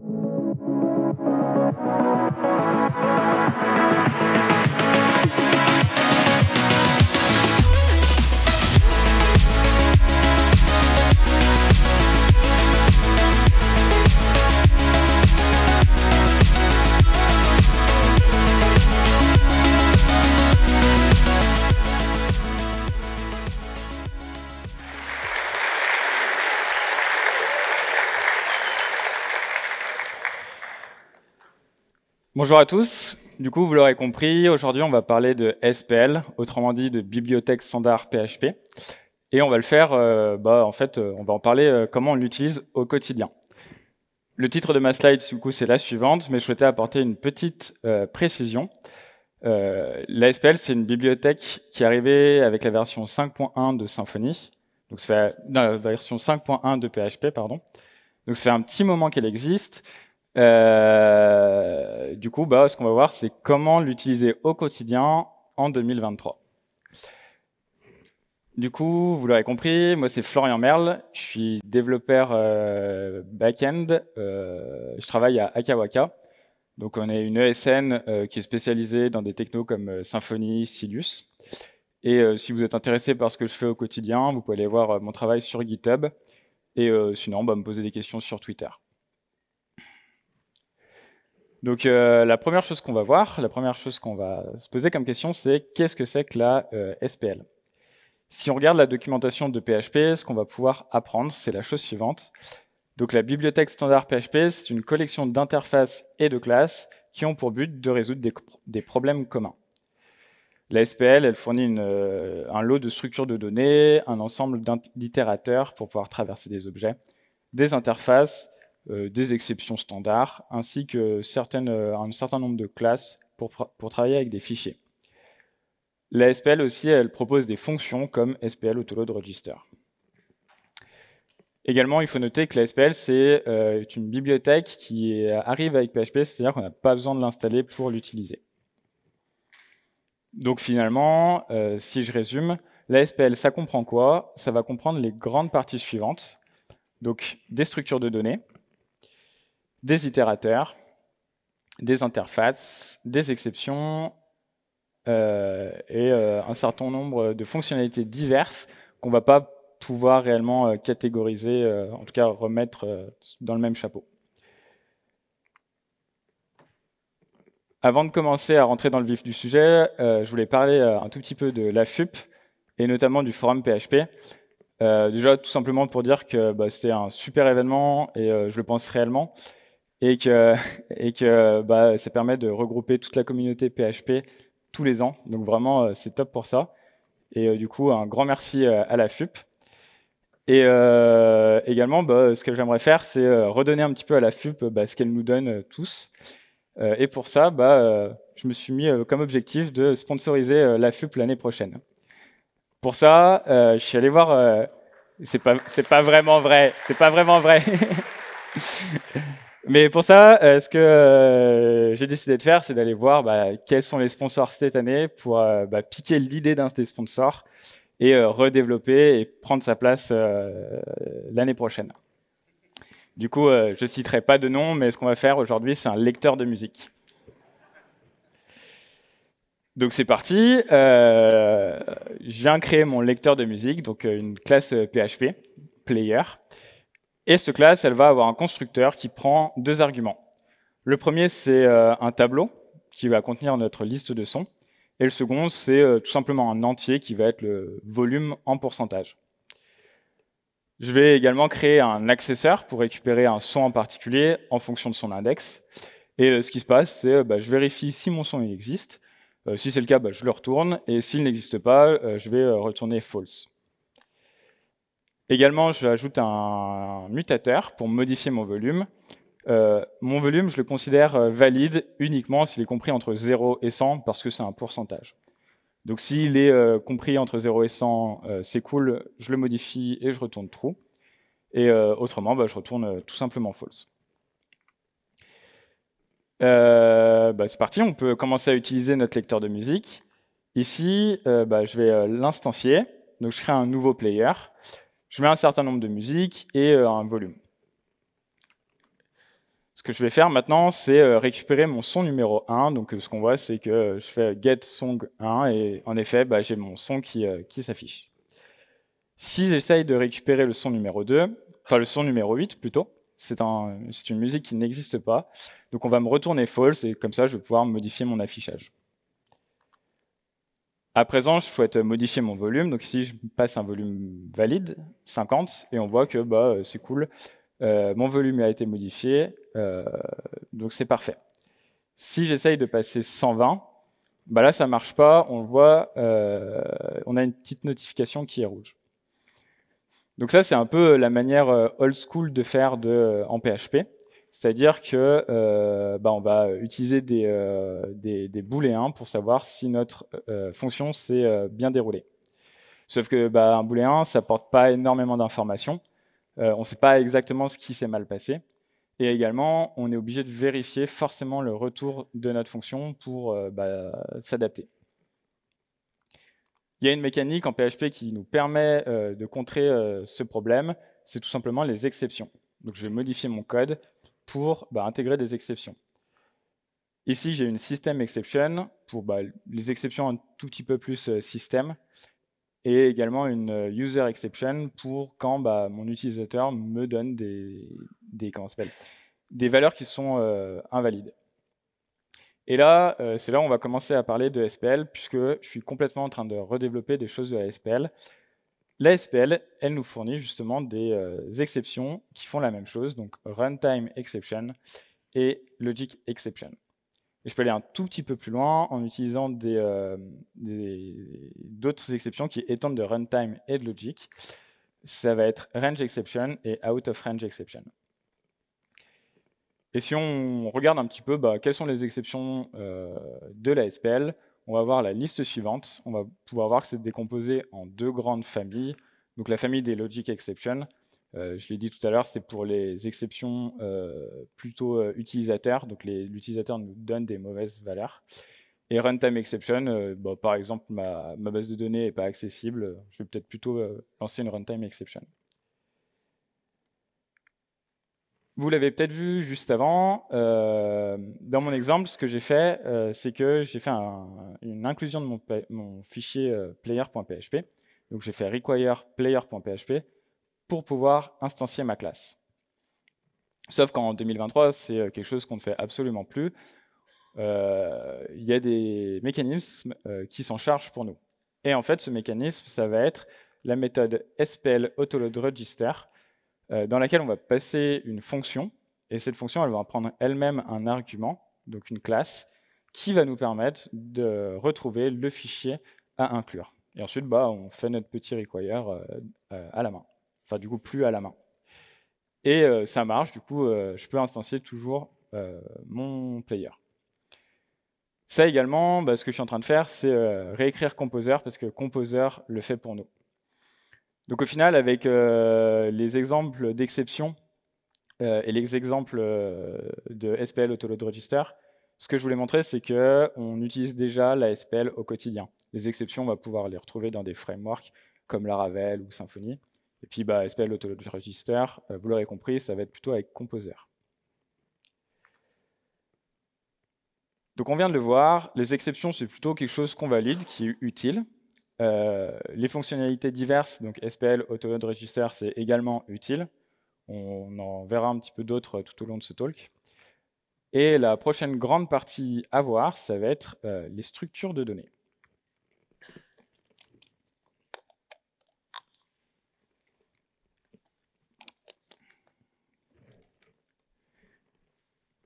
Thank you. Bonjour à tous. Du coup, vous l'aurez compris, aujourd'hui on va parler de SPL, autrement dit de bibliothèque standard PHP. Et on va le faire, euh, bah, en fait, euh, on va en parler euh, comment on l'utilise au quotidien. Le titre de ma slide, du coup, c'est la suivante, mais je souhaitais apporter une petite précision. la SPL, c'est une bibliothèque qui est arrivée avec la version 5.1 de Symfony. Donc, la version 5.1 de PHP, pardon. Donc, ça fait un petit moment qu'elle existe, euh, du coup, bah, ce qu'on va voir, c'est comment l'utiliser au quotidien en 2023. Du coup, vous l'aurez compris, moi c'est Florian Merle, je suis développeur euh, backend. back-end, euh, je travaille à Akawaka. Donc on est une ESN qui est spécialisée dans des technos comme Symfony, Silus. Et si vous êtes intéressé par ce que je fais au quotidien, vous pouvez aller voir mon travail sur GitHub. Et sinon, bah, me poser des questions sur Twitter. Donc euh, la première chose qu'on va voir, la première chose qu'on va se poser comme question, c'est qu'est-ce que c'est que la euh, SPL Si on regarde la documentation de PHP, ce qu'on va pouvoir apprendre, c'est la chose suivante. Donc la bibliothèque standard PHP, c'est une collection d'interfaces et de classes qui ont pour but de résoudre des, problèmes communs. La SPL, elle fournit euh, un lot de structures de données, un ensemble d'itérateurs pour pouvoir traverser des objets, des interfaces, euh, des exceptions standards, ainsi que certaines, euh, un certain nombre de classes pour, pour travailler avec des fichiers. La SPL aussi, elle propose des fonctions comme SPL Autoload Register. Également, il faut noter que la SPL, c'est euh, une bibliothèque qui arrive avec PHP, c'est-à-dire qu'on n'a pas besoin de l'installer pour l'utiliser. Donc finalement, si je résume, la SPL, ça comprend quoi Ça va comprendre les grandes parties suivantes. Donc des structures de données, des itérateurs, des interfaces, des exceptions euh, et euh, un certain nombre de fonctionnalités diverses qu'on ne va pas pouvoir réellement euh, catégoriser, en tout cas remettre dans le même chapeau. Avant de commencer à rentrer dans le vif du sujet, je voulais parler un tout petit peu de l'AFUP et notamment du forum PHP. déjà, tout simplement pour dire que bah, c'était un super événement et je le pense réellement et que, bah, ça permet de regrouper toute la communauté PHP tous les ans. Donc vraiment, euh, c'est top pour ça. Et euh, du coup, un grand merci euh, à la FUP. Et également, bah, ce que j'aimerais faire, c'est redonner un petit peu à la FUP bah, ce qu'elle nous donne tous. et pour ça, je me suis mis comme objectif de sponsoriser la FUP l'année prochaine. Pour ça, je suis allé voir. c'est pas, c'est pas vraiment vrai. C'est pas vraiment vrai. Mais pour ça, euh, ce que euh, j'ai décidé de faire, c'est d'aller voir bah, quels sont les sponsors cette année pour euh, bah, piquer l'idée d'un des sponsors et redévelopper et prendre sa place l'année prochaine. Du coup, je citerai pas de nom, mais ce qu'on va faire aujourd'hui, c'est un lecteur de musique. Donc c'est parti. je viens créer mon lecteur de musique, donc une classe PHP, player. Et cette classe, elle va avoir un constructeur qui prend deux arguments. Le premier, c'est euh, un tableau qui va contenir notre liste de sons. Et le second, c'est euh, tout simplement un entier qui va être le volume en pourcentage. Je vais également créer un accesseur pour récupérer un son en particulier en fonction de son index. Et euh, ce qui se passe, c'est bah, je vérifie si mon son existe. si c'est le cas, bah, je le retourne. Et s'il n'existe pas, je vais retourner false. Également, j'ajoute un mutateur pour modifier mon volume. Euh, mon volume, je le considère euh, valide uniquement s'il est compris entre 0 et 100, parce que c'est un pourcentage. Donc s'il est euh, compris entre 0 et 100, c'est cool, je le modifie et je retourne true. Et autrement, bah, je retourne tout simplement false. Bah, c'est parti, on peut commencer à utiliser notre lecteur de musique. Ici, bah, je vais l'instancier, donc je crée un nouveau player je mets un certain nombre de musiques et euh, un volume. Ce que je vais faire maintenant, c'est euh, récupérer mon son numéro 1. Donc euh, ce qu'on voit, c'est que je fais get song 1 et en effet, bah, j'ai mon son qui, s'affiche. Si j'essaye de récupérer le son numéro 2, enfin le son numéro 8 plutôt, c'est une musique qui n'existe pas. Donc on va me retourner false et comme ça, je vais pouvoir modifier mon affichage. À présent, je souhaite modifier mon volume. Donc ici, je passe un volume valide, 50, et on voit que bah, euh, c'est cool. Euh, mon volume a été modifié, euh, donc c'est parfait. Si j'essaye de passer 120, bah là, ça ne marche pas. On voit, on a une petite notification qui est rouge. Donc ça, c'est un peu la manière old school de faire en PHP. C'est-à-dire que euh, bah, on va utiliser euh, des, booléens pour savoir si notre euh, fonction s'est bien déroulée. Sauf que bah, un booléen, ça porte pas énormément d'informations. on ne sait pas exactement ce qui s'est mal passé. Et également, on est obligé de vérifier forcément le retour de notre fonction pour bah, s'adapter. Il y a une mécanique en PHP qui nous permet de contrer ce problème, c'est tout simplement les exceptions. Donc je vais modifier mon code pour bah, intégrer des exceptions. Ici, j'ai une system exception pour bah, les exceptions un tout petit peu plus euh, système et également une euh, user exception pour quand bah, mon utilisateur me donne des, des, valeurs qui sont euh, invalides. Et là, c'est là où on va commencer à parler de SPL puisque je suis complètement en train de redévelopper des choses de SPL. La SPL, elle nous fournit justement des euh, exceptions qui font la même chose, donc runtime exception et logic exception. Et je peux aller un tout petit peu plus loin en utilisant euh, d'autres exceptions qui étendent de runtime et de logic. Ça va être range exception et out of range exception. Et si on regarde un petit peu bah, quelles sont les exceptions euh, de la SPL, on va voir la liste suivante. On va pouvoir voir que c'est décomposé en deux grandes familles. Donc la famille des logic exceptions, euh, je l'ai dit tout à l'heure, c'est pour les exceptions euh, plutôt euh, utilisateurs, donc l'utilisateur nous donne des mauvaises valeurs. Et runtime exception, bah, par exemple, ma, ma, base de données n'est pas accessible, je vais peut-être plutôt lancer une runtime exception. Vous l'avez peut-être vu juste avant. Euh, dans mon exemple, ce que j'ai fait, euh, c'est que j'ai fait une inclusion de mon, fichier euh, player.php. Donc j'ai fait require player.php pour pouvoir instancier ma classe. Sauf qu'en 2023, c'est quelque chose qu'on ne fait absolument plus. Il y a des mécanismes qui s'en chargent pour nous. Et en fait, ce mécanisme, ça va être la méthode SPL autoload register euh, dans laquelle on va passer une fonction, et cette fonction, elle va prendre elle-même un argument, donc une classe, qui va nous permettre de retrouver le fichier à inclure. Et ensuite, bah, on fait notre petit require euh, euh, à la main. Enfin, du coup, plus à la main. Et ça marche, du coup, je peux instancier toujours mon player. Ça également, bah, ce que je suis en train de faire, c'est réécrire Composer, parce que Composer le fait pour nous. Donc au final, avec euh, les exemples d'exceptions euh, et les exemples euh, de SPL Autoload Register, ce que je voulais montrer, c'est qu'on utilise déjà la SPL au quotidien. Les exceptions, on va pouvoir les retrouver dans des frameworks comme Laravel ou Symfony. Et puis bah, SPL Autoload Register, vous l'aurez compris, ça va être plutôt avec Composer. Donc on vient de le voir, les exceptions, c'est plutôt quelque chose qu'on valide, qui est utile. Euh, les fonctionnalités diverses, donc SPL, Autoload Register, c'est également utile. On en verra un petit peu d'autres euh, tout au long de ce talk. Et la prochaine grande partie à voir, ça va être euh, les structures de données.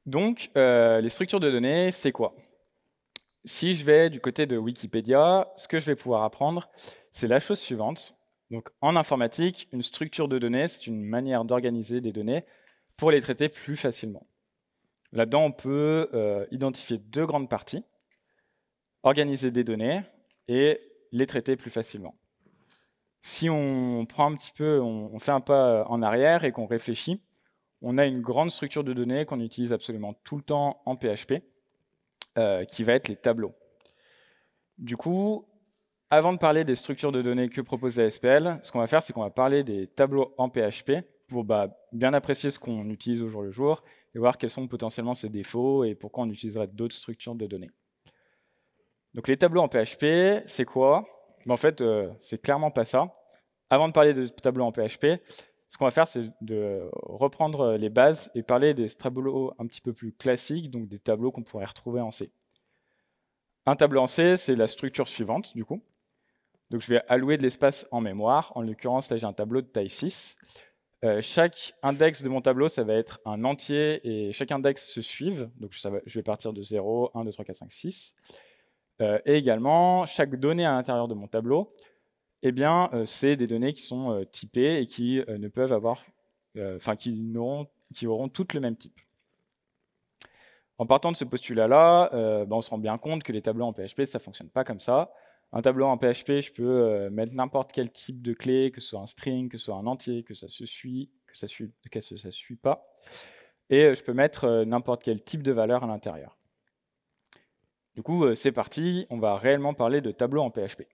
Donc, les structures de données, c'est quoi si je vais du côté de Wikipédia, ce que je vais pouvoir apprendre, c'est la chose suivante. Donc, en informatique, une structure de données, c'est une manière d'organiser des données pour les traiter plus facilement. Là-dedans, on peut euh, identifier deux grandes parties, organiser des données et les traiter plus facilement. Si on prend un petit peu, on fait un pas en arrière et qu'on réfléchit, on a une grande structure de données qu'on utilise absolument tout le temps en PHP euh, qui va être les tableaux. Du coup, avant de parler des structures de données que propose la SPL, ce qu'on va faire, c'est qu'on va parler des tableaux en PHP pour bah, bien apprécier ce qu'on utilise au jour le jour et voir quels sont potentiellement ses défauts et pourquoi on utiliserait d'autres structures de données. Donc les tableaux en PHP, c'est quoi ben, En fait, euh, c'est clairement pas ça. Avant de parler de tableaux en PHP, ce qu'on va faire, c'est de reprendre les bases et parler des tableaux un petit peu plus classiques, donc des tableaux qu'on pourrait retrouver en C. Un tableau en C, c'est la structure suivante, du coup. Donc je vais allouer de l'espace en mémoire. En l'occurrence, là, j'ai un tableau de taille 6. Euh, chaque index de mon tableau, ça va être un entier, et chaque index se suive. Donc je vais partir de 0, 1, 2, 3, 4, 5, 6. et également, chaque donnée à l'intérieur de mon tableau, eh bien, euh, c'est des données qui sont euh, typées et qui euh, ne peuvent avoir, enfin, qui, qui auront toutes le même type. En partant de ce postulat-là, bah, on se rend bien compte que les tableaux en PHP, ça ne fonctionne pas comme ça. Un tableau en PHP, je peux mettre n'importe quel type de clé, que ce soit un string, que ce soit un entier, que ça se suit, que ça suit, suit pas. Et je peux mettre n'importe quel type de valeur à l'intérieur. Du coup, c'est parti, on va réellement parler de tableaux en PHP.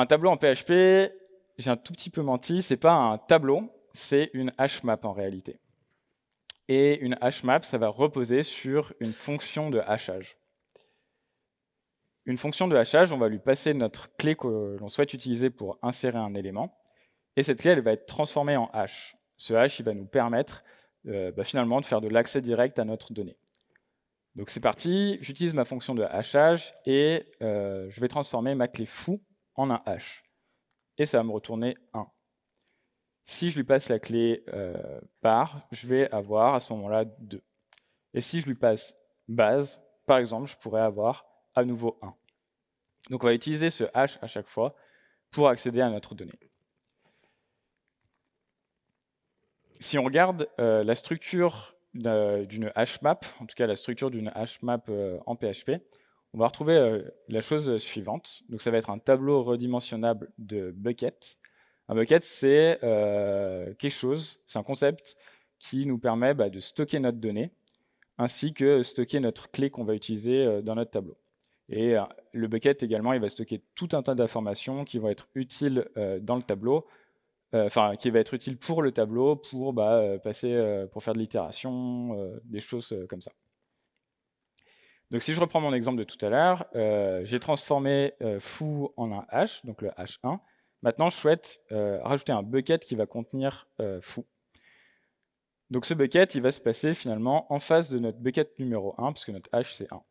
Un tableau en PHP, j'ai un tout petit peu menti, c'est pas un tableau, c'est une hash map en réalité. Et une hash map, ça va reposer sur une fonction de hachage. Une fonction de hachage, on va lui passer notre clé que l'on souhaite utiliser pour insérer un élément, et cette clé, elle va être transformée en hash. Ce hash, il va nous permettre euh, bah, finalement de faire de l'accès direct à notre donnée. Donc c'est parti, j'utilise ma fonction de hachage et euh, je vais transformer ma clé fou en un hash. Et ça va me retourner 1. Si je lui passe la clé par, euh, je vais avoir à ce moment-là 2. Et si je lui passe base, par exemple, je pourrais avoir à nouveau 1. Donc on va utiliser ce hash à chaque fois pour accéder à notre donnée. Si on regarde euh, la structure euh, d'une hash map, en tout cas la structure d'une hash map en PHP, on va retrouver euh, la chose suivante. Donc ça va être un tableau redimensionnable de bucket. Un bucket, c'est euh, quelque chose, c'est un concept qui nous permet bah, de stocker notre donnée, ainsi que stocker notre clé qu'on va utiliser euh, dans notre tableau. Et le bucket également, il va stocker tout un tas d'informations qui vont être utiles dans le tableau, enfin qui va être utile pour le tableau, pour bah, passer, pour faire de l'itération, des choses comme ça. Donc si je reprends mon exemple de tout à l'heure, euh, j'ai transformé euh, fou en un h, donc le h1. Maintenant, je souhaite euh, rajouter un bucket qui va contenir fou. Donc ce bucket, il va se passer finalement en face de notre bucket numéro 1, puisque notre h c'est 1.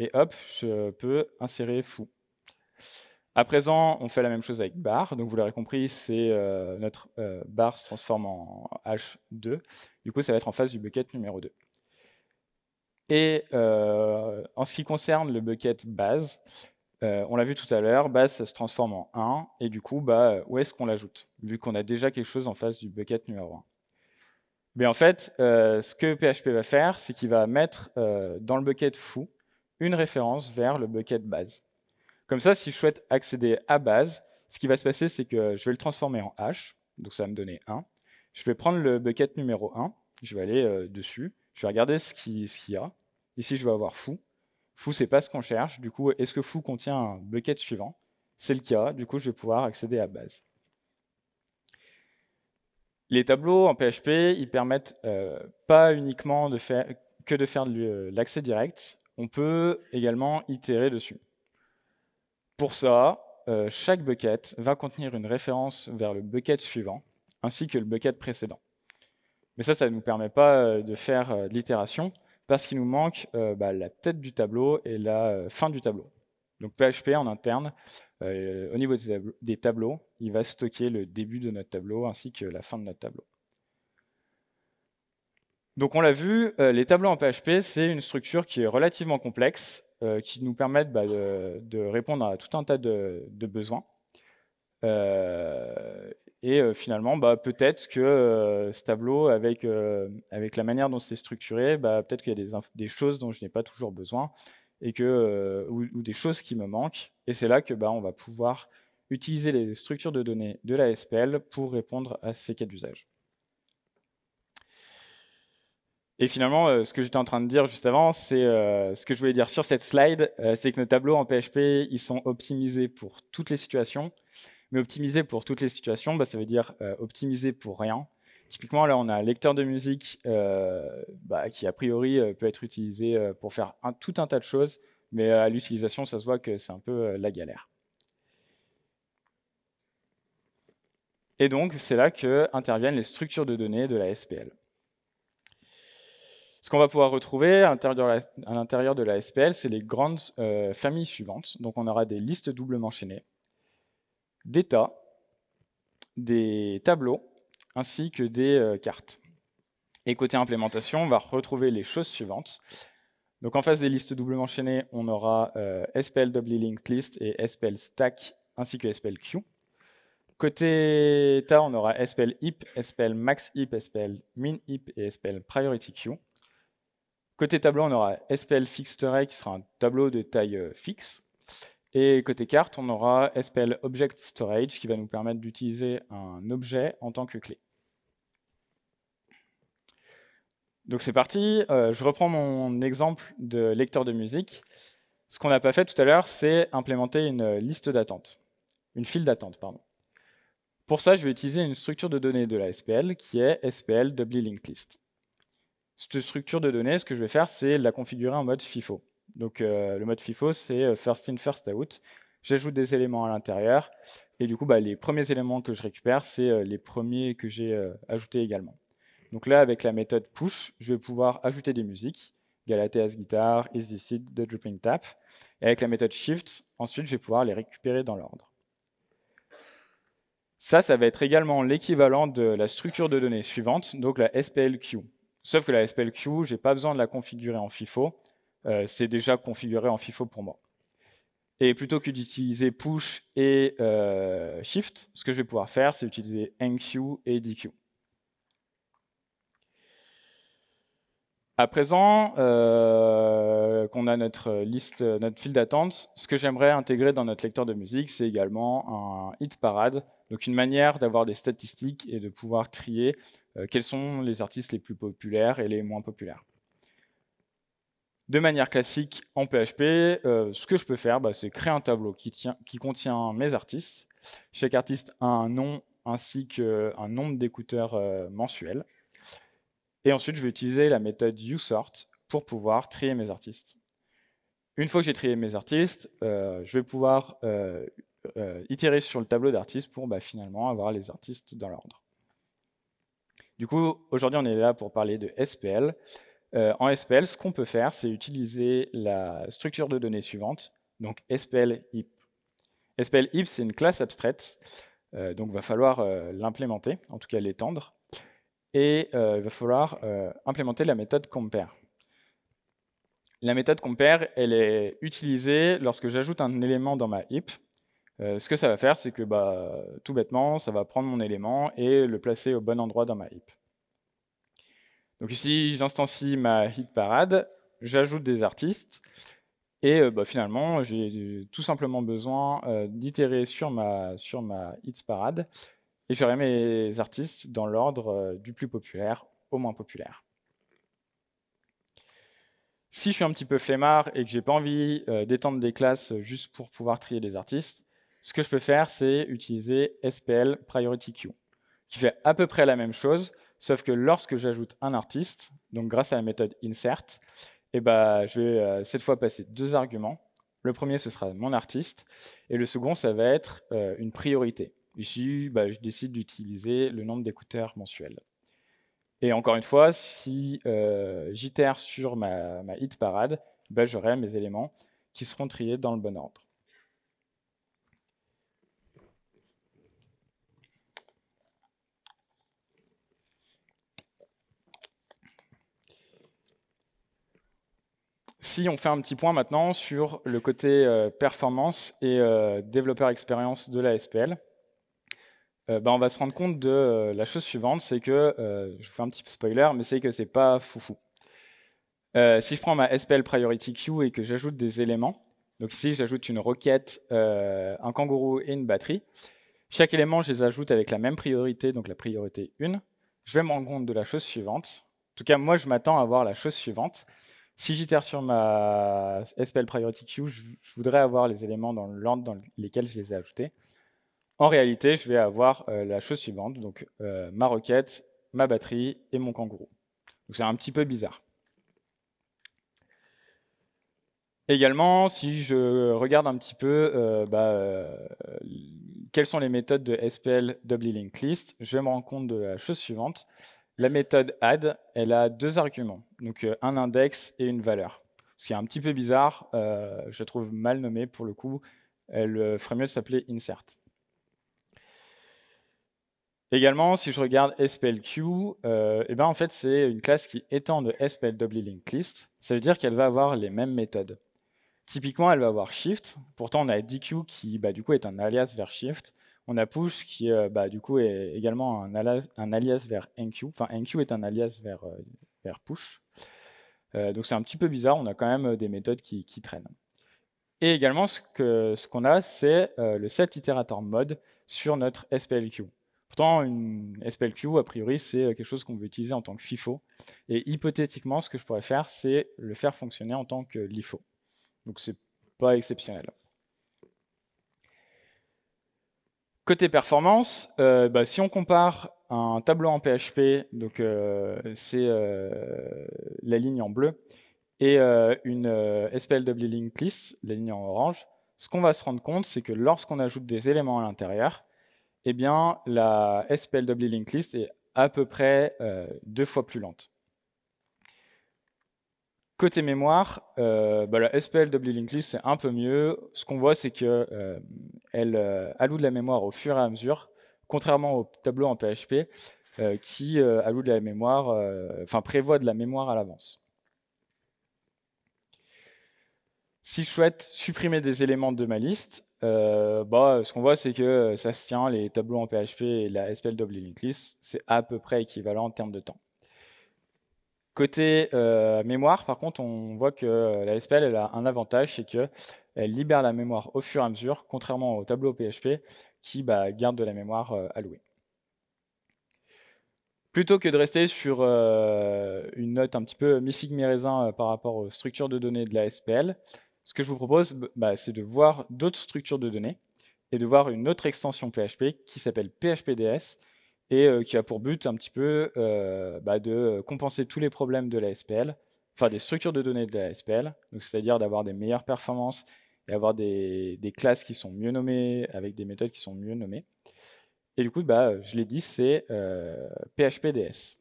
Et hop, je peux insérer fou. À présent, on fait la même chose avec bar. Donc vous l'aurez compris, c'est notre bar se transforme en h2. Du coup, ça va être en face du bucket numéro 2. Et euh, en ce qui concerne le bucket base, euh, on l'a vu tout à l'heure, base ça se transforme en 1, et du coup, bah, où est-ce qu'on l'ajoute Vu qu'on a déjà quelque chose en face du bucket numéro 1. Mais en fait, euh, ce que PHP va faire, c'est qu'il va mettre dans le bucket fou une référence vers le bucket base. Comme ça, si je souhaite accéder à base, ce qui va se passer, c'est que je vais le transformer en h, donc ça va me donner 1. Je vais prendre le bucket numéro 1, je vais aller dessus, je vais regarder ce qu'il y a, Ici, je vais avoir fou. Fou, c'est pas ce qu'on cherche. Du coup, est-ce que fou contient un bucket suivant C'est le cas. Du coup, je vais pouvoir accéder à base. Les tableaux en PHP, ils permettent euh, pas uniquement de faire, que de faire de euh, l'accès direct. On peut également itérer dessus. Pour ça, euh, chaque bucket va contenir une référence vers le bucket suivant, ainsi que le bucket précédent. Mais ça, ça ne nous permet pas de faire de l'itération parce qu'il nous manque euh, bah, la tête du tableau et la euh, fin du tableau. Donc PHP en interne, euh, au niveau des, tableaux, il va stocker le début de notre tableau ainsi que la fin de notre tableau. Donc on l'a vu, les tableaux en PHP, c'est une structure qui est relativement complexe, qui nous permet bah, de, répondre à tout un tas de besoins. Euh, et euh, finalement, bah, peut-être que euh, ce tableau, avec, avec la manière dont c'est structuré, bah, peut-être qu'il y a des, choses dont je n'ai pas toujours besoin et que, ou, des choses qui me manquent. Et c'est là que bah, on va pouvoir utiliser les structures de données de la SPL pour répondre à ces cas d'usage. Et finalement, ce que j'étais en train de dire juste avant, c'est ce que je voulais dire sur cette slide, c'est que nos tableaux en PHP, ils sont optimisés pour toutes les situations. Mais optimiser pour toutes les situations, bah, ça veut dire euh, optimiser pour rien. Typiquement, là, on a un lecteur de musique euh, bah, qui, a priori, euh, peut être utilisé pour faire tout un tas de choses, mais à l'utilisation, ça se voit que c'est un peu la galère. Et donc, c'est là que interviennent les structures de données de la SPL. Ce qu'on va pouvoir retrouver à l'intérieur de la SPL, c'est les grandes familles suivantes. Donc on aura des listes doublement chaînées des des tableaux, ainsi que des euh, cartes. Et côté implémentation, on va retrouver les choses suivantes. Donc en face des listes doublement chaînées, on aura euh, SPL Doubly Linked List et SPL Stack, ainsi que SPL Queue. Côté tas, on aura SPL Heap, SPL Max Heap, SPL Min Heap et SPL Priority Queue. Côté tableau, on aura SPL array, qui sera un tableau de taille euh, fixe. Et côté carte, on aura SPL Object Storage qui va nous permettre d'utiliser un objet en tant que clé. Donc c'est parti, euh, je reprends mon exemple de lecteur de musique. Ce qu'on n'a pas fait tout à l'heure, c'est implémenter une liste d'attente, une file d'attente, pardon. Pour ça, je vais utiliser une structure de données de la SPL qui est SPL doubly linked list. Cette structure de données, ce que je vais faire, c'est la configurer en mode FIFO. Donc euh, le mode FIFO, c'est euh, first in, first out. J'ajoute des éléments à l'intérieur. Et du coup, bah, les premiers éléments que je récupère, c'est euh, les premiers que j'ai ajoutés également. Donc là, avec la méthode push, je vais pouvoir ajouter des musiques. Galatea's Guitar, Easy Seed, The Dripping Tap. Et avec la méthode shift, ensuite, je vais pouvoir les récupérer dans l'ordre. Ça, ça va être également l'équivalent de la structure de données suivante, donc la SPLQ. Sauf que la SPLQ, je n'ai pas besoin de la configurer en FIFO, euh, c'est déjà configuré en FIFO pour moi. Et plutôt que d'utiliser push et euh, shift, ce que je vais pouvoir faire, c'est utiliser enqueue et dq. À présent euh, qu'on a notre liste, notre fil d'attente, ce que j'aimerais intégrer dans notre lecteur de musique, c'est également un hit parade, donc une manière d'avoir des statistiques et de pouvoir trier quels sont les artistes les plus populaires et les moins populaires de manière classique en PHP, euh, ce que je peux faire, bah, c'est créer un tableau qui, contient mes artistes. Chaque artiste a un nom ainsi qu'un nombre d'écouteurs euh, mensuels. Et ensuite, je vais utiliser la méthode uSort pour pouvoir trier mes artistes. Une fois que j'ai trié mes artistes, euh, je vais pouvoir itérer sur le tableau d'artistes pour bah, finalement avoir les artistes dans l'ordre. Du coup, aujourd'hui, on est là pour parler de SPL. Euh, en SPL, ce qu'on peut faire, c'est utiliser la structure de données suivante, donc SPL HIP. SPL c'est une classe abstraite, euh, donc il va falloir euh, l'implémenter, en tout cas l'étendre, et il va falloir implémenter la méthode compare. La méthode compare, elle est utilisée lorsque j'ajoute un élément dans ma HIP. ce que ça va faire, c'est que bah, tout bêtement, ça va prendre mon élément et le placer au bon endroit dans ma HIP. Donc ici, j'instancie ma hit parade, j'ajoute des artistes, et euh, bah, finalement, j'ai tout simplement besoin euh, d'itérer sur ma, sur ma parade et ferai mes artistes dans l'ordre euh, du plus populaire au moins populaire. Si je suis un petit peu flemmard et que j'ai pas envie d'étendre des classes juste pour pouvoir trier des artistes, ce que je peux faire, c'est utiliser SPL Priority Queue, qui fait à peu près la même chose, Sauf que lorsque j'ajoute un artiste, donc grâce à la méthode insert, eh ben, je vais euh, cette fois passer deux arguments. Le premier, ce sera mon artiste, et le second, ça va être euh, une priorité. Ici, bah, je décide d'utiliser le nombre d'écouteurs mensuels. Et encore une fois, si euh, j'itère sur ma, hit parade, bah, j'aurai mes éléments qui seront triés dans le bon ordre. Si on fait un petit point maintenant sur le côté euh, performance et euh, développeur expérience de la SPL, euh, bah, on va se rendre compte de la chose suivante, c'est que, je vous fais un petit spoiler, mais c'est que c'est pas foufou. si je prends ma SPL Priority Queue et que j'ajoute des éléments, donc ici j'ajoute une requête, un kangourou et une batterie, chaque élément je les ajoute avec la même priorité, donc la priorité 1, je vais me rendre compte de la chose suivante. En tout cas, moi je m'attends à voir la chose suivante, si j'itère sur ma SPL Priority Queue, je, voudrais avoir les éléments dans l'ordre dans lesquels je les ai ajoutés. En réalité, je vais avoir euh, la chose suivante, donc euh, ma requête, ma batterie et mon kangourou. Donc c'est un petit peu bizarre. Également, si je regarde un petit peu euh, bah, quelles sont les méthodes de SPL doubly linked list, je me rends compte de la chose suivante. La méthode add, elle a deux arguments, donc euh, un index et une valeur. Ce qui est un petit peu bizarre, euh, je trouve mal nommé pour le coup, elle euh, ferait mieux de s'appeler insert. Également, si je regarde SPLQ, eh ben en fait c'est une classe qui étend de SPL doubly list. Ça veut dire qu'elle va avoir les mêmes méthodes. Typiquement, elle va avoir shift. Pourtant, on a DQ qui, bah, du coup, est un alias vers shift. On a Push qui, euh, bah, du coup, est également un, alias, vers NQ. Enfin, NQ est un alias vers, euh, Push. Euh, donc c'est un petit peu bizarre, on a quand même des méthodes qui, traînent. Et également, ce qu'on a, c'est le set iterator mode sur notre SPLQ. Pourtant, une SPLQ, a priori, c'est quelque chose qu'on veut utiliser en tant que FIFO. Et hypothétiquement, ce que je pourrais faire, c'est le faire fonctionner en tant que LIFO. Donc, c'est pas exceptionnel. Côté performance, euh, bah, si on compare un tableau en PHP, donc euh, c'est euh, la ligne en bleu, et une SPLW link list, la ligne en orange, ce qu'on va se rendre compte, c'est que lorsqu'on ajoute des éléments à l'intérieur, eh bien la SPLW link list est à peu près deux fois plus lente. Côté mémoire, euh, bah, la SPLW Linked List, c'est un peu mieux. Ce qu'on voit, c'est qu'elle euh, euh, alloue de la mémoire au fur et à mesure, contrairement au tableau en PHP, qui alloue de la mémoire, enfin prévoit de la mémoire à l'avance. Si je souhaite supprimer des éléments de ma liste, bah, ce qu'on voit, c'est que ça se tient, les tableaux en PHP et la SPLW Linked List, c'est à peu près équivalent en termes de temps. Côté euh, mémoire, par contre, on voit que euh, la SPL a un avantage, c'est qu'elle libère la mémoire au fur et à mesure, contrairement au tableau PHP qui bah, garde de la mémoire euh, allouée. Plutôt que de rester sur une note un petit peu mythique, mes par rapport aux structures de données de la SPL, ce que je vous propose, bah, c'est de voir d'autres structures de données et de voir une autre extension PHP qui s'appelle PHPDS, et euh, qui a pour but un petit peu euh, bah, de euh, compenser tous les problèmes de la SPL, enfin des structures de données de la SPL, c'est-à-dire d'avoir des meilleures performances et avoir des, classes qui sont mieux nommées, avec des méthodes qui sont mieux nommées. Et du coup, bah, je l'ai dit, c'est euh, PHPDS.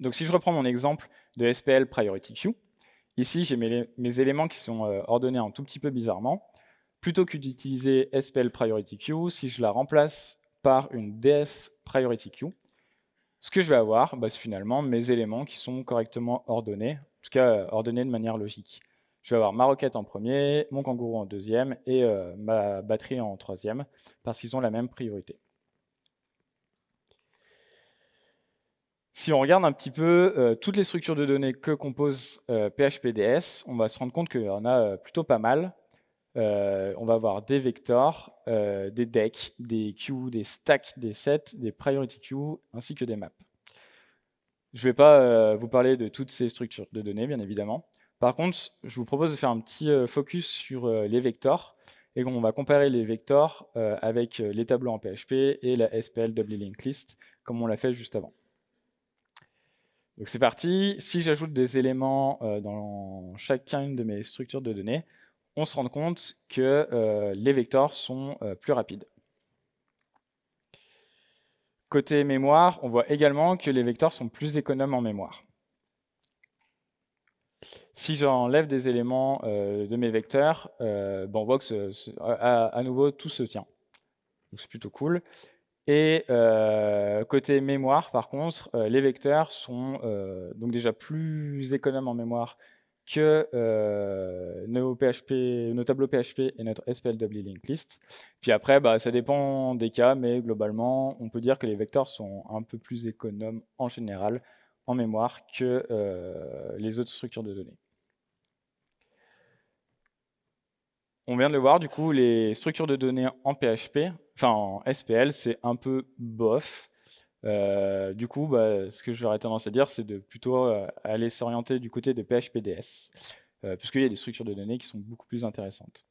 Donc si je reprends mon exemple de SPL Priority Queue, ici j'ai mes, éléments qui sont ordonnés un tout petit peu bizarrement. Plutôt que d'utiliser SPL Priority Queue, si je la remplace par une DS priority queue, ce que je vais avoir, bah, c'est finalement mes éléments qui sont correctement ordonnés, en tout cas euh, ordonnés de manière logique. Je vais avoir ma requête en premier, mon kangourou en deuxième et euh, ma batterie en troisième, parce qu'ils ont la même priorité. Si on regarde un petit peu euh, toutes les structures de données que compose PHPDS, on va se rendre compte qu'il y en a plutôt pas mal. Euh, on va avoir des vecteurs, euh, des decks, des queues, des stacks, des sets, des priority queues, ainsi que des maps. Je ne vais pas euh, vous parler de toutes ces structures de données, bien évidemment. Par contre, je vous propose de faire un petit focus sur les vecteurs, et on va comparer les vecteurs avec les tableaux en PHP et la SPL Doubly Linked List, comme on l'a fait juste avant. c'est parti, si j'ajoute des éléments dans chacune de mes structures de données, on se rend compte que euh, les vecteurs sont euh, plus rapides. Côté mémoire, on voit également que les vecteurs sont plus économes en mémoire. Si j'enlève des éléments euh, de mes vecteurs, on voit à, nouveau tout se tient. c'est plutôt cool. Et côté mémoire, par contre, les vecteurs sont donc déjà plus économes en mémoire que euh, nos, PHP, tableaux PHP et notre SPLW linked list. Puis après, bah, ça dépend des cas, mais globalement, on peut dire que les vecteurs sont un peu plus économes en général en mémoire que euh, les autres structures de données. On vient de le voir, du coup, les structures de données en PHP, enfin en SPL, c'est un peu bof. Euh, du coup, bah, ce que j'aurais tendance à dire, c'est de plutôt euh, aller s'orienter du côté de PHPDS, euh, puisqu'il y a des structures de données qui sont beaucoup plus intéressantes.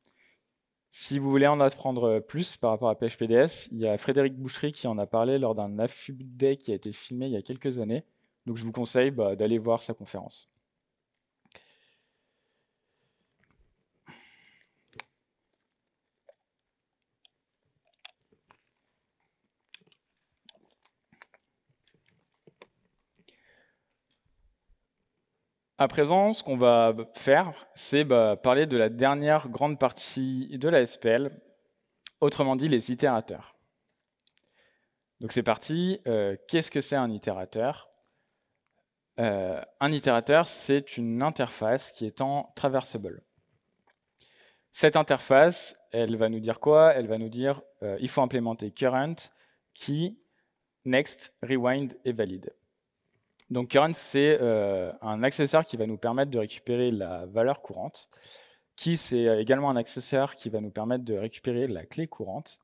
Si vous voulez en apprendre plus par rapport à PHPDS, il y a Frédéric Boucherie qui en a parlé lors d'un AFUB Day qui a été filmé il y a quelques années. Donc je vous conseille bah, d'aller voir sa conférence. À présent, ce qu'on va faire, c'est bah, parler de la dernière grande partie de la SPL, autrement dit les itérateurs. Donc c'est parti, euh, qu'est-ce que c'est un itérateur euh, Un itérateur, c'est une interface qui est en traversable. Cette interface, elle va nous dire quoi Elle va nous dire euh, il faut implémenter current, key, next, rewind et valide. Donc current, c'est euh, un accessoire qui va nous permettre de récupérer la valeur courante. Key, c'est euh, également un accessoire qui va nous permettre de récupérer la clé courante.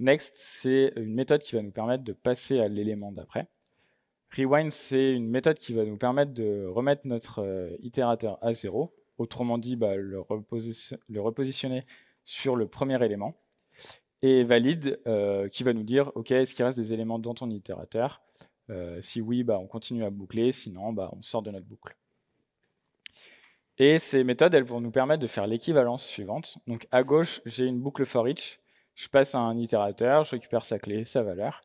Next, c'est une méthode qui va nous permettre de passer à l'élément d'après. Rewind, c'est une méthode qui va nous permettre de remettre notre euh, itérateur à zéro, autrement dit bah, le, repositionner sur le premier élément. Et valide, qui va nous dire, OK, est-ce qu'il reste des éléments dans ton itérateur euh, si oui, bah, on continue à boucler, sinon bah, on sort de notre boucle. Et ces méthodes, elles vont nous permettre de faire l'équivalence suivante. Donc à gauche, j'ai une boucle for each, je passe à un itérateur, je récupère sa clé, sa valeur.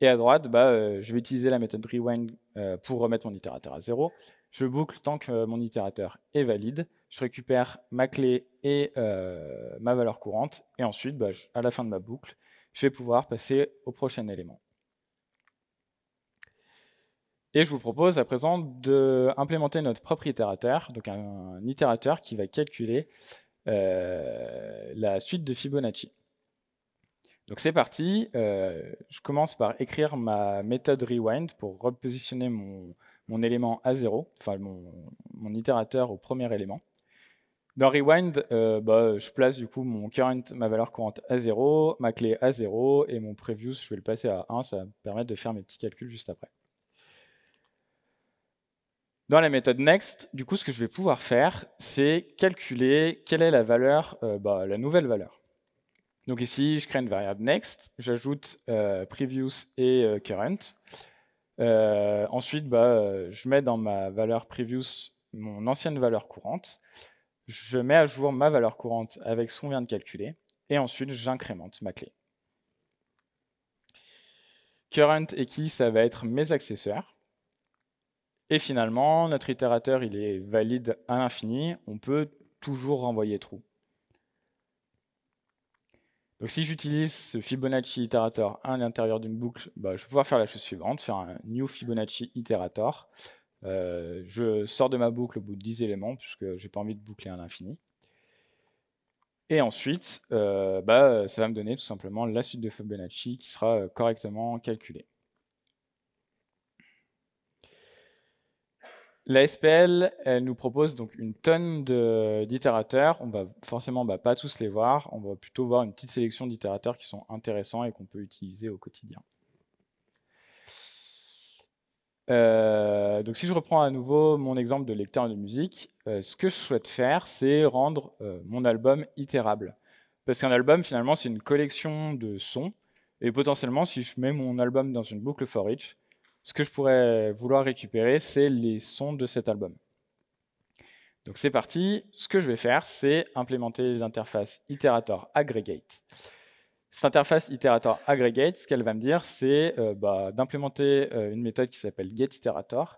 Et à droite, bah, euh, je vais utiliser la méthode rewind euh, pour remettre mon itérateur à zéro. Je boucle tant que mon itérateur est valide, je récupère ma clé et ma valeur courante, et ensuite, à la fin de ma boucle, je vais pouvoir passer au prochain élément. Et je vous propose à présent d'implémenter notre propre itérateur, donc un, itérateur qui va calculer euh, la suite de Fibonacci. Donc c'est parti, euh, je commence par écrire ma méthode rewind pour repositionner mon, élément à 0, enfin mon, itérateur au premier élément. Dans Rewind, euh, bah, je place du coup mon current, ma valeur courante à 0, ma clé à 0 et mon preview je vais le passer à 1, ça va me permettre de faire mes petits calculs juste après. Dans la méthode next, du coup, ce que je vais pouvoir faire, c'est calculer quelle est la valeur, euh, bah, la nouvelle valeur. Donc ici, je crée une variable next, j'ajoute euh, previous et euh, current. ensuite, bah, je mets dans ma valeur previous mon ancienne valeur courante. Je mets à jour ma valeur courante avec ce qu'on vient de calculer. Et ensuite, j'incrémente ma clé. Current et key, ça va être mes accessoires. Et finalement, notre itérateur, il est valide à l'infini. On peut toujours renvoyer true. Donc si j'utilise ce Fibonacci itérateur à l'intérieur d'une boucle, bah, je vais pouvoir faire la chose suivante, faire un new Fibonacci itérateur. Euh, je sors de ma boucle au bout de 10 éléments, puisque j'ai pas envie de boucler à l'infini. Et ensuite, euh, bah, ça va me donner tout simplement la suite de Fibonacci qui sera euh, correctement calculée. La SPL, elle nous propose donc une tonne d'itérateurs. On va forcément bah, pas tous les voir. On va plutôt voir une petite sélection d'itérateurs qui sont intéressants et qu'on peut utiliser au quotidien. Euh, donc si je reprends à nouveau mon exemple de lecteur de musique, euh, ce que je souhaite faire, c'est rendre euh, mon album itérable. Parce qu'un album, finalement, c'est une collection de sons. Et potentiellement, si je mets mon album dans une boucle for each, ce que je pourrais vouloir récupérer, c'est les sons de cet album. Donc c'est parti, ce que je vais faire, c'est implémenter l'interface iterator aggregate. Cette interface iterator aggregate, ce qu'elle va me dire, c'est euh, bah, d'implémenter euh, une méthode qui s'appelle getIterator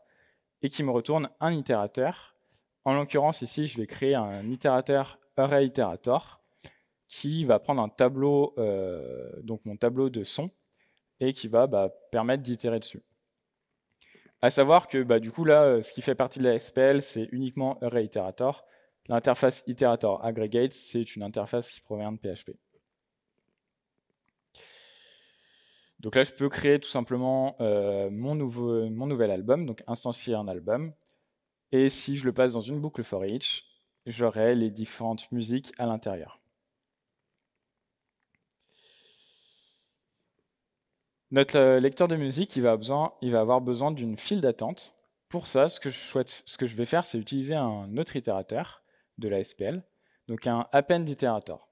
et qui me retourne un itérateur. En l'occurrence, ici, je vais créer un itérateur arrayIterator qui va prendre un tableau, euh, donc mon tableau de son, et qui va bah, permettre d'itérer dessus. À savoir que bah, du coup là, euh, ce qui fait partie de la SPL, c'est uniquement array iterator. L'interface iterator aggregate, c'est une interface qui provient de PHP. Donc là, je peux créer tout simplement euh, mon, mon nouvel album, donc instancier un album. Et si je le passe dans une boucle for each, j'aurai les différentes musiques à l'intérieur. Notre euh, lecteur de musique, il va, avoir besoin d'une file d'attente. Pour ça, ce que, je vais faire, c'est utiliser un autre itérateur de la SPL, donc un append iterator.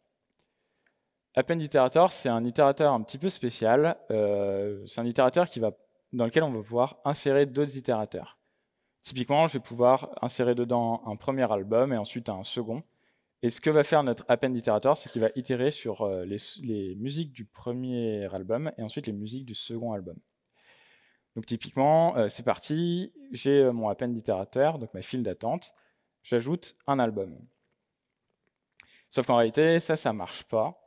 Append iterator, c'est un itérateur un petit peu spécial. Euh, c'est un itérateur qui va, dans lequel on va pouvoir insérer d'autres itérateurs. Typiquement, je vais pouvoir insérer dedans un premier album et ensuite un second, et ce que va faire notre append itérateur, c'est qu'il va itérer sur euh, les, musiques du premier album et ensuite les musiques du second album. Donc typiquement, euh, c'est parti, j'ai euh, mon append itérateur, donc ma file d'attente, j'ajoute un album. Sauf qu'en réalité, ça, ça marche pas,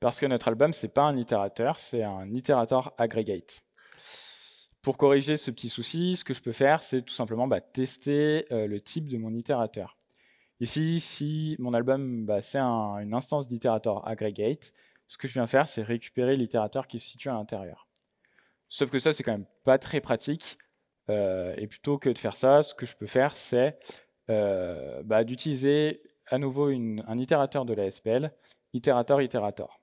parce que notre album, n'est pas un itérateur, c'est un itérateur aggregate. Pour corriger ce petit souci, ce que je peux faire, c'est tout simplement bah, tester le type de mon itérateur. Ici, si mon album, bah, c'est une instance d'itérateur aggregate, ce que je viens faire, c'est récupérer l'itérateur qui se situe à l'intérieur. Sauf que ça, c'est quand même pas très pratique. Euh, et plutôt que de faire ça, ce que je peux faire, c'est euh, bah, d'utiliser à nouveau un itérateur de la SPL, itérateur, itérateur.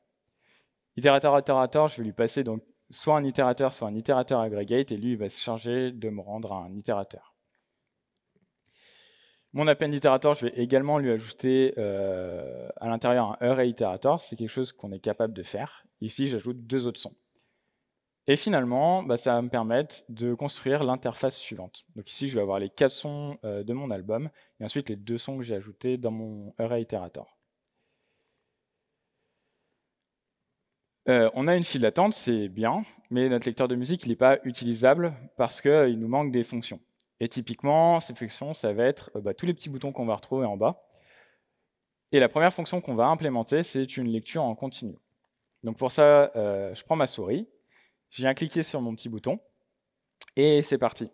Itérateur, itérateur, je vais lui passer donc soit un itérateur, soit un itérateur aggregate, et lui, il va se charger de me rendre un itérateur. Mon append iterator, je vais également lui ajouter euh, à l'intérieur un array e iterator. C'est quelque chose qu'on est capable de faire. Ici, j'ajoute deux autres sons. Et finalement, bah, ça va me permettre de construire l'interface suivante. Donc ici, je vais avoir les quatre sons euh, de mon album, et ensuite les deux sons que j'ai ajoutés dans mon array e iterator. Euh, on a une file d'attente, c'est bien, mais notre lecteur de musique, n'est pas utilisable parce qu'il nous manque des fonctions. Et typiquement, cette fonction, ça va être euh, bah, tous les petits boutons qu'on va retrouver en bas. Et la première fonction qu'on va implémenter, c'est une lecture en continu. Donc pour ça, euh, je prends ma souris, je viens cliquer sur mon petit bouton, et c'est parti.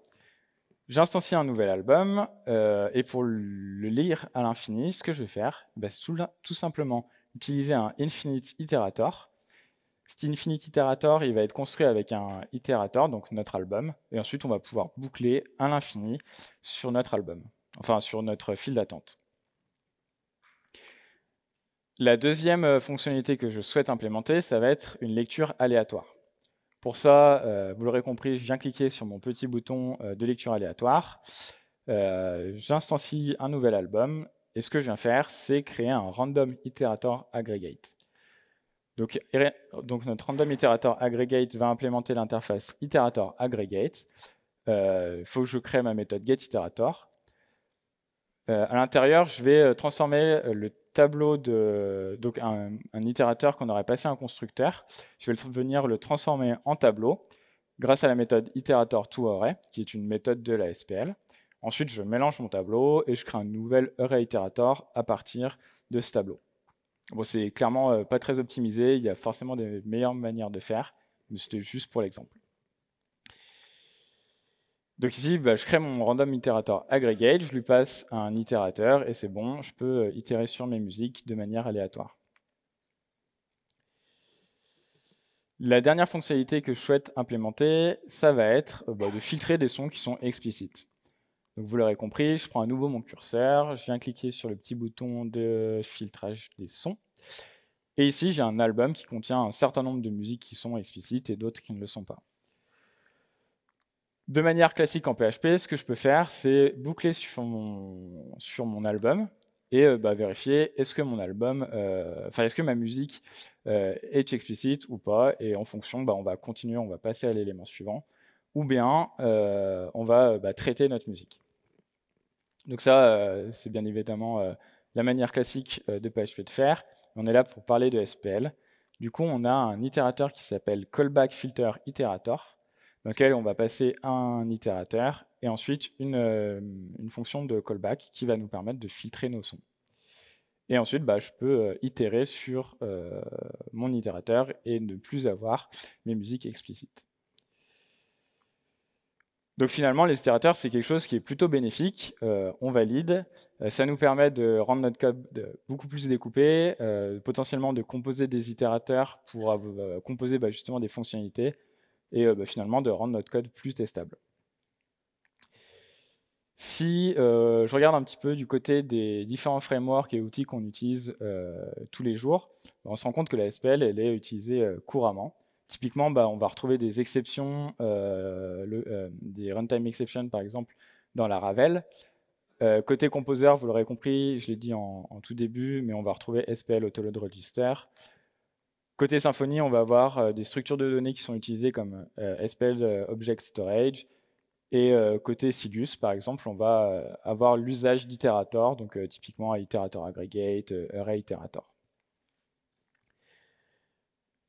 J'instancie un nouvel album, euh, et pour le lire à l'infini, ce que je vais faire, bah, tout simplement utiliser un infinite iterator, cet Infinite Iterator, il va être construit avec un itérateur, donc notre album, et ensuite on va pouvoir boucler à l'infini sur notre album, enfin sur notre fil d'attente. La deuxième euh, fonctionnalité que je souhaite implémenter, ça va être une lecture aléatoire. Pour ça, euh, vous l'aurez compris, je viens cliquer sur mon petit bouton euh, de lecture aléatoire. J'instancie un nouvel album. Et ce que je viens faire, c'est créer un random iterator aggregate. Donc, notre random iterator aggregate va implémenter l'interface iterator aggregate. Il euh, faut que je crée ma méthode getIterator. Euh, à l'intérieur, je vais euh, transformer euh, le tableau de donc un, itérateur qu'on aurait passé à un constructeur. Je vais venir le transformer en tableau grâce à la méthode iterator qui est une méthode de la SPL. Ensuite, je mélange mon tableau et je crée un nouvel array iterator à partir de ce tableau c'est clairement euh, pas très optimisé, il y a forcément des meilleures manières de faire, mais c'était juste pour l'exemple. Donc ici, bah, je crée mon random iterator aggregate, je lui passe un itérateur, et c'est bon, je peux euh, itérer sur mes musiques de manière aléatoire. La dernière fonctionnalité que je souhaite implémenter, ça va être euh, bah, de filtrer des sons qui sont explicites. Donc vous l'aurez compris, je prends à nouveau mon curseur, je viens cliquer sur le petit bouton de filtrage des sons. Et ici, j'ai un album qui contient un certain nombre de musiques qui sont explicites et d'autres qui ne le sont pas. De manière classique en PHP, ce que je peux faire, c'est boucler sur mon, album et euh, bah, vérifier est-ce que mon album, euh, est que ma musique euh, est explicite ou pas. Et en fonction, bah, on va continuer, on va passer à l'élément suivant ou bien euh, on va euh, bah, traiter notre musique. Donc ça, euh, c'est bien évidemment la manière classique de PHP de faire. On est là pour parler de SPL. Du coup, on a un itérateur qui s'appelle callback filter dans lequel on va passer un itérateur et ensuite une, fonction de callback qui va nous permettre de filtrer nos sons. Et ensuite, bah, je peux itérer sur mon itérateur et ne plus avoir mes musiques explicites. Donc finalement, les itérateurs c'est quelque chose qui est plutôt bénéfique, euh, on valide, euh, ça nous permet de rendre notre code euh, beaucoup plus découpé, potentiellement de composer des itérateurs pour composer bah, justement des fonctionnalités, et bah, finalement de rendre notre code plus testable. Si je regarde un petit peu du côté des différents frameworks et outils qu'on utilise tous les jours, bah, on se rend compte que la SPL elle est utilisée couramment. Typiquement, bah, on va retrouver des exceptions, euh, euh, des runtime exceptions par exemple, dans la Ravel. Euh, côté composer, vous l'aurez compris, je l'ai dit en, tout début, mais on va retrouver SPL Autoload Register. Côté Symfony, on va avoir des structures de données qui sont utilisées comme SPL Object Storage. Et côté Silus, par exemple, on va avoir l'usage d'Iterator, donc typiquement iterator aggregate, array iterator.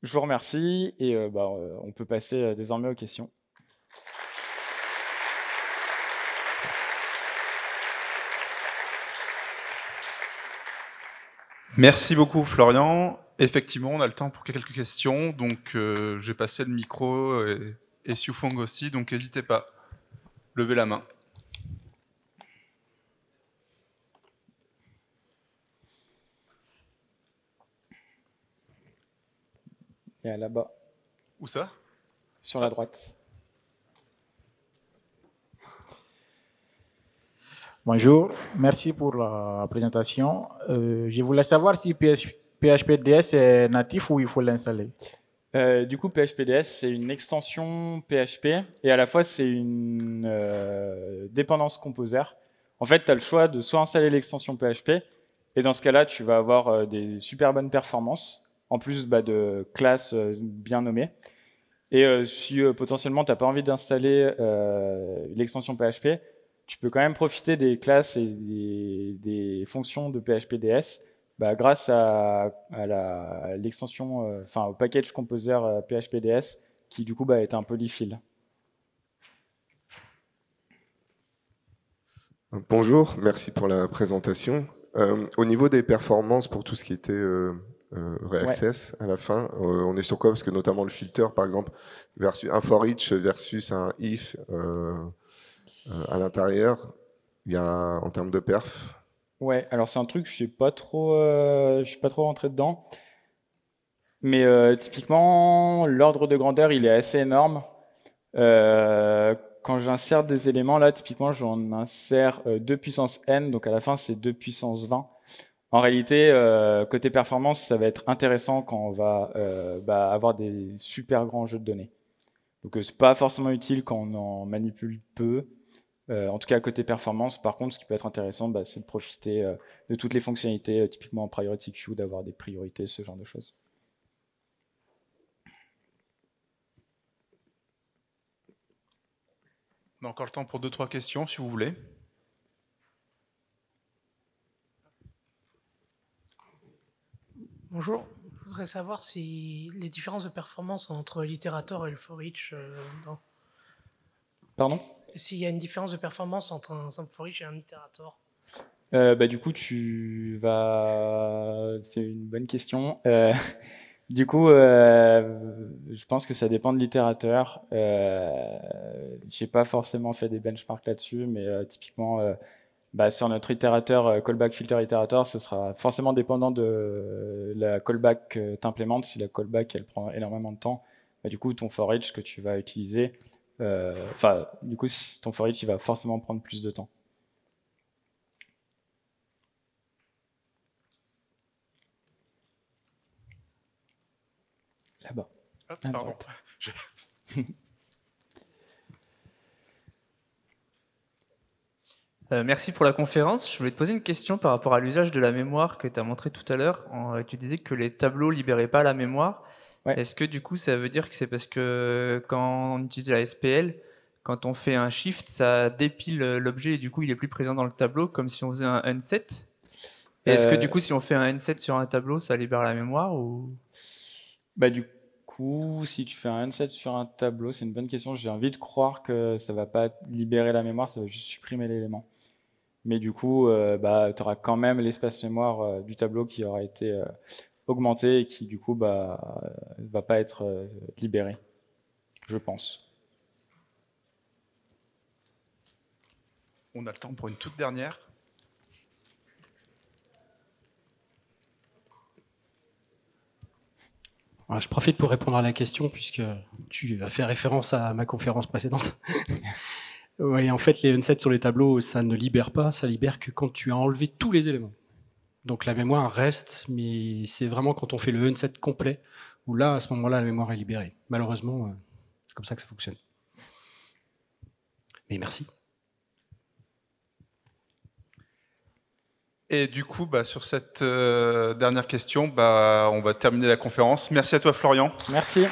Je vous remercie et euh, bah, euh, on peut passer euh, désormais aux questions. Merci beaucoup Florian. Effectivement, on a le temps pour quelques questions, donc j'ai je vais passer le micro et, et aussi, donc n'hésitez pas, levez la main. Il là-bas. Où ça Sur la droite. Bonjour, merci pour la présentation. Euh, je voulais savoir si PHPDS est natif ou il faut l'installer. Euh, du coup, PHPDS, c'est une extension PHP et à la fois c'est une euh, dépendance composer. En fait, tu as le choix de soit installer l'extension PHP et dans ce cas-là, tu vas avoir des super bonnes performances en plus bah, de classes euh, bien nommées. Et euh, si euh, potentiellement tu n'as pas envie d'installer l'extension PHP, tu peux quand même profiter des classes et des, fonctions de PHPDS bah, grâce à, l'extension, enfin au package composer PHPDS qui du coup bah, est un polyphile. Bonjour, merci pour la présentation. au niveau des performances pour tout ce qui était euh, Reaccess à la fin. Euh, on est sur quoi Parce que notamment le filter, par exemple, versus un for each versus un if euh, euh, à l'intérieur, il y a en termes de perf. Ouais, alors c'est un truc, je sais pas trop, je suis pas trop rentré dedans. Mais typiquement, l'ordre de grandeur, il est assez énorme. quand j'insère des éléments, là, typiquement, j'en insère 2 puissance n, donc à la fin, c'est 2 puissance 20. En réalité, euh, côté performance, ça va être intéressant quand on va euh, bah, avoir des super grands jeux de données. Donc ce euh, c'est pas forcément utile quand on en manipule peu. en tout cas, côté performance, par contre, ce qui peut être intéressant, bah, c'est de profiter de toutes les fonctionnalités, typiquement en priority queue, d'avoir des priorités, ce genre de choses. On a encore le temps pour deux, trois questions, si vous voulez. Bonjour. Je voudrais savoir si les différences de performance entre Literator et le for euh, Pardon S'il y a une différence de performance entre un simple for et un Literator. Euh, bah, du coup, tu vas. C'est une bonne question. Euh, du coup, je pense que ça dépend de littérateur. J'ai pas forcément fait des benchmarks là-dessus, mais typiquement, bah, sur notre itérateur euh, callback filter itérateur, ce sera forcément dépendant de la callback que euh, tu implémentes. Si la callback elle prend énormément de temps, bah, du coup ton forage que tu vas utiliser, euh, enfin du coup ton for il va forcément prendre plus de temps. Là-bas. Ah, pardon. Euh, merci pour la conférence. Je voulais te poser une question par rapport à l'usage de la mémoire que tu as montré tout à l'heure. Euh, tu disais que les tableaux libéraient pas la mémoire. Est-ce que du coup, ça veut dire que c'est parce que quand on utilise la SPL, quand on fait un shift, ça dépile euh, l'objet et du coup, il est plus présent dans le tableau, comme si on faisait un unset Est-ce que du coup, si on fait un unset sur un tableau, ça libère la mémoire ou bah, du coup, si tu fais un unset sur un tableau, c'est une bonne question. J'ai envie de croire que ça ne va pas libérer la mémoire, ça va juste supprimer l'élément. Mais du coup, euh, bah, tu auras quand même l'espace mémoire euh, du tableau qui aura été euh, augmenté et qui, du coup, bah, va pas être libéré, je pense. On a le temps pour une toute dernière. Ah, je profite pour répondre à la question puisque tu as fait référence à ma conférence précédente. en fait, les unsets sur les tableaux, ça ne libère pas, ça libère que quand tu as enlevé tous les éléments. Donc la mémoire reste, mais c'est vraiment quand on fait le unset complet où là, à ce moment-là, la mémoire est libérée. Malheureusement, euh, c'est comme ça que ça fonctionne. Mais merci. Et du coup, bah, sur cette euh, dernière question, bah, on va terminer la conférence. Merci à toi, Florian. Merci.